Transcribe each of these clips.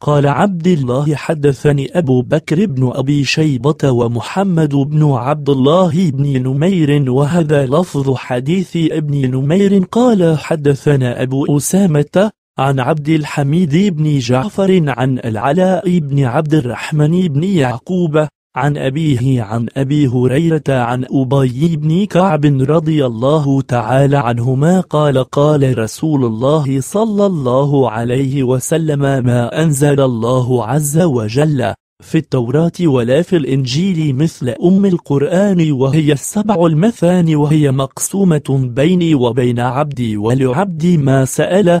قال عبد الله حدثني أبو بكر بن أبي شيبة ومحمد بن عبد الله بن نمير وهذا لفظ حديث ابن نمير قال حدثنا أبو أسامة عن عبد الحميد بن جعفر عن العلاء بن عبد الرحمن بن يعقوب عن أبيه عن أبي هريرة عن أبي بن كعب رضي الله تعالى عنهما قال قال رسول الله صلى الله عليه وسلم ما أنزل الله عز وجل في التوراة ولا في الإنجيل مثل أم القرآن وهي السبع المثاني وهي مقسومة بيني وبين عبدي ولعبدي ما سأل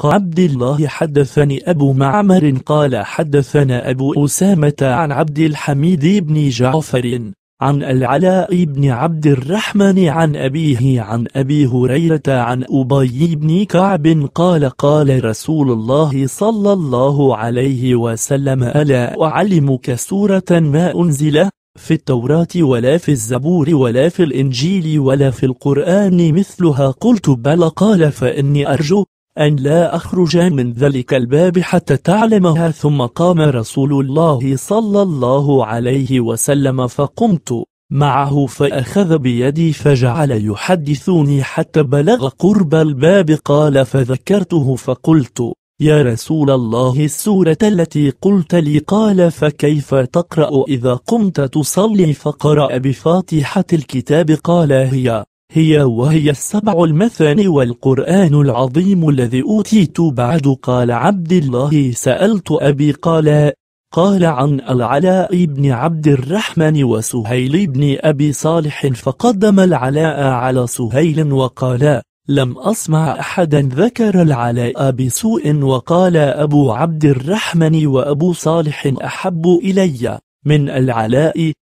قال عبد الله حدثني أبو معمر قال حدثنا أبو أسامة عن عبد الحميد بن جعفر عن العلاء بن عبد الرحمن عن أبيه عن أبي هريرة عن أبي بن كعب قال قال رسول الله صلى الله عليه وسلم ألا أعلمك سورة ما أنزل في التوراة ولا في الزبور ولا في الإنجيل ولا في القرآن مثلها قلت بل قال فإني أرجو أن لا أخرج من ذلك الباب حتى تعلمها ثم قام رسول الله صلى الله عليه وسلم فقمت معه فأخذ بيدي فجعل يحدثني حتى بلغ قرب الباب قال فذكرته فقلت يا رسول الله السورة التي قلت لي قال فكيف تقرأ إذا قمت تصلي فقرأ بفاتحة الكتاب قال هي هي وهي السبع المثاني والقرآن العظيم الذي أوتيت بعد قال عبد الله سألت أبي قال قال عن العلاء بن عبد الرحمن وسهيل بن أبي صالح فقدم العلاء على سهيل وقال لم أسمع أحدا ذكر العلاء بسوء وقال أبو عبد الرحمن وأبو صالح أحب إلي من العلاء